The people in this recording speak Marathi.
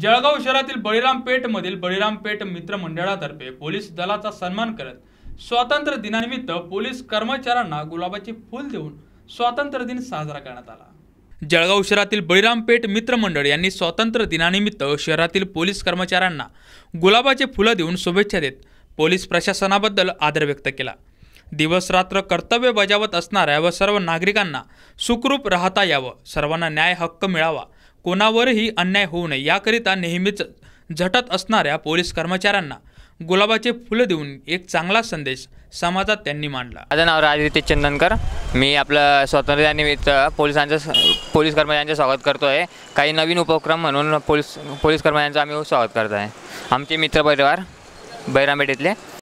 जळगाव शहरातील बळीरामपेठमधील बळीरामपेठ मित्र मंडळातर्फे पोलीस दलाचा सन्मान करत स्वातंत्र्य दिनानिमित्त पोलीस कर्मचाऱ्यांना गुलाबाची फुल देऊन स्वातंत्र्य दिन साजरा करण्यात आला जळगाव शहरातील पेठ मित्र मंडळ यांनी स्वातंत्र्य दिनानिमित्त शहरातील पोलीस कर्मचाऱ्यांना गुलाबाचे फुलं देऊन शुभेच्छा देत पोलीस प्रशासनाबद्दल आदर व्यक्त केला दिवसरात्र कर्तव्य बजावत असणाऱ्या व सर्व नागरिकांना सुखरूप राहता यावं सर्वांना न्याय हक्क मिळावा कोणावरही अन्याय होऊ नये याकरिता नेहमीच झटत असणाऱ्या पोलीस कर्मचाऱ्यांना गुलाबाचे फुलं देऊन एक चांगला संदेश समाजात त्यांनी मांडला माझं नाव राजदित्य चंदनकर मी आपलं स्वातंत्र्यानिमित्त पोलिसांचं पोलीस कर्मचाऱ्यांचं स्वागत करतो आहे काही नवीन उपक्रम म्हणून पोलीस पोलीस कर्मचाऱ्यांचं आम्ही स्वागत करत आहे आमचे मित्रपरिवार इथले